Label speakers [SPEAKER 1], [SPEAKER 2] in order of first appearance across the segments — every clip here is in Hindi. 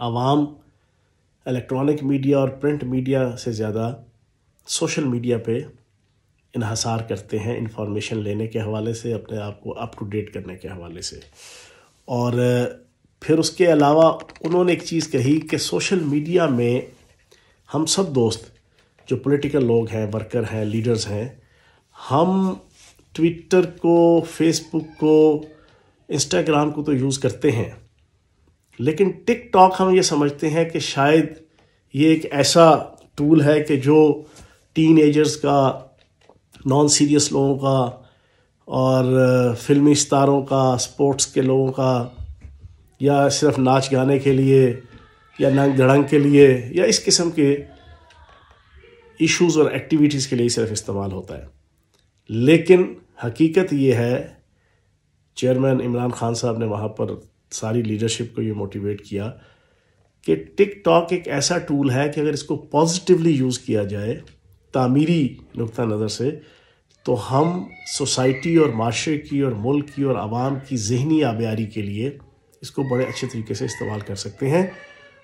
[SPEAKER 1] आवाम इलेक्ट्रॉनिक मीडिया और प्रिंट मीडिया से ज़्यादा सोशल मीडिया पे इहसार करते हैं इन्फॉर्मेशन लेने के हवाले से अपने आप को अप टू डेट करने के हवाले से और फिर उसके अलावा उन्होंने एक चीज़ कही कि सोशल मीडिया में हम सब दोस्त जो पॉलिटिकल लोग हैं वर्कर हैं लीडर्स हैं हम ट्विटर को फेसबुक को इंस्टाग्राम को तो यूज़ करते हैं लेकिन टिकटॉक हम ये समझते हैं कि शायद ये एक ऐसा टूल है कि जो टीन एजर्स का नॉन सीरियस लोगों का और फिल्मी सितारों का स्पोर्ट्स के लोगों का या सिर्फ नाच गाने के लिए या नंग धड़ंग के लिए या इस किस्म के इश्यूज और एक्टिविटीज़ के लिए सिर्फ इस्तेमाल होता है लेकिन हकीकत ये है चेयरमैन इमरान खान साहब ने वहाँ पर सारी लीडरशिप को ये मोटिवेट किया कि टिकटॉक एक ऐसा टूल है कि अगर इसको पॉजिटिवली यूज़ किया जाए तामीरी नुक़ नज़र से तो हम सोसाइटी और माशरे की और मुल्क की और आवाम की जहनी आबियारी के लिए इसको बड़े अच्छे तरीके से इस्तेमाल कर सकते हैं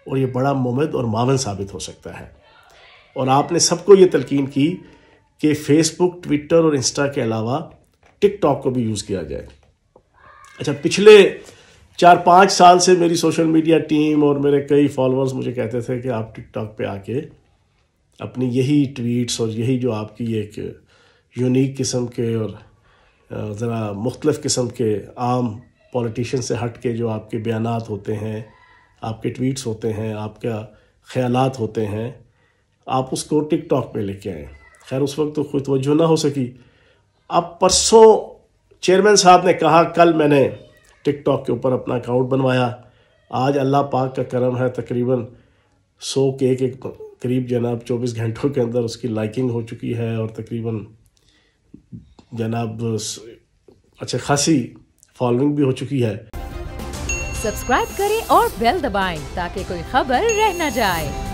[SPEAKER 1] और ये बड़ा मुमद और मावन साबित हो सकता है और आपने सबको ये तलकिन की कि फेसबुक ट्विटर और इंस्टा के अलावा टिकटॉक को भी यूज़ किया जाए अच्छा पिछले चार पाँच साल से मेरी सोशल मीडिया टीम और मेरे कई फॉलोअर्स मुझे कहते थे कि आप टिकटॉक पे आके अपनी यही ट्वीट्स और यही जो आपकी एक यूनिक किस्म के और ज़रा मुख्तलफ़ किस्म के आम पॉलिटिशन से हट के जो आपके बयान होते हैं आपके ट्वीट्स होते हैं आपका ख्याल होते हैं आप उसको टिकटॉक पे लेके आए खैर उस वक्त तो कोई तवज्जो ना हो सकी अब परसों चेयरमैन साहब ने कहा कल मैंने टिकटॉक के ऊपर अपना अकाउंट बनवाया आज अल्लाह पाक का करम है तकरीबन सौ के के करीब जनाब चौबीस घंटों के अंदर उसकी लाइकिंग हो चुकी है और तकरीबन जनाब अच्छा खासी फॉलोइंग भी हो चुकी है सब्सक्राइब करें और बेल दबाएं ताकि कोई खबर रह न जाए